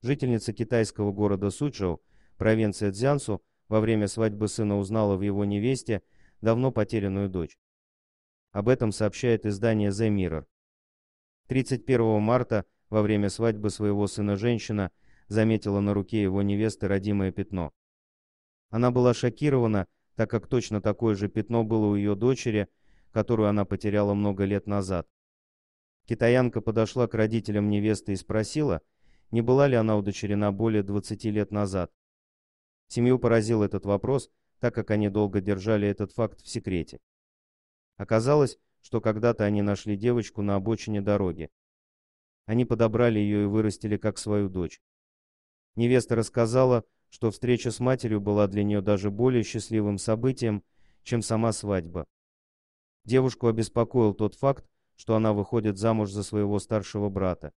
Жительница китайского города Сучжоу, провинция Цзянсу, во время свадьбы сына узнала в его невесте давно потерянную дочь. Об этом сообщает издание The Mirror. 31 марта во время свадьбы своего сына женщина заметила на руке его невесты родимое пятно. Она была шокирована, так как точно такое же пятно было у ее дочери, которую она потеряла много лет назад. Китаянка подошла к родителям невесты и спросила – не была ли она удочерена более 20 лет назад. Семью поразил этот вопрос, так как они долго держали этот факт в секрете. Оказалось, что когда-то они нашли девочку на обочине дороги. Они подобрали ее и вырастили как свою дочь. Невеста рассказала, что встреча с матерью была для нее даже более счастливым событием, чем сама свадьба. Девушку обеспокоил тот факт, что она выходит замуж за своего старшего брата.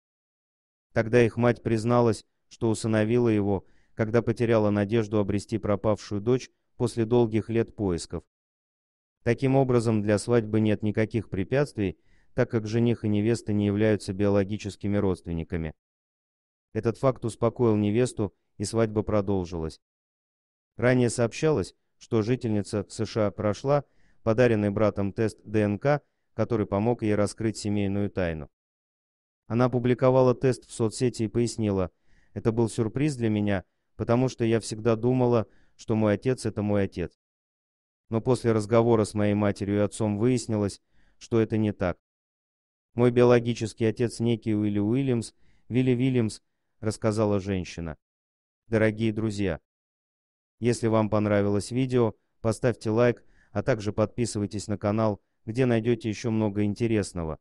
Тогда их мать призналась, что усыновила его, когда потеряла надежду обрести пропавшую дочь после долгих лет поисков. Таким образом, для свадьбы нет никаких препятствий, так как жених и невеста не являются биологическими родственниками. Этот факт успокоил невесту, и свадьба продолжилась. Ранее сообщалось, что жительница США прошла подаренный братом тест ДНК, который помог ей раскрыть семейную тайну. Она опубликовала тест в соцсети и пояснила, «Это был сюрприз для меня, потому что я всегда думала, что мой отец — это мой отец». Но после разговора с моей матерью и отцом выяснилось, что это не так. «Мой биологический отец, некий Уилли Уильямс, Вилли Уильямс», — рассказала женщина. Дорогие друзья, если вам понравилось видео, поставьте лайк, а также подписывайтесь на канал, где найдете еще много интересного.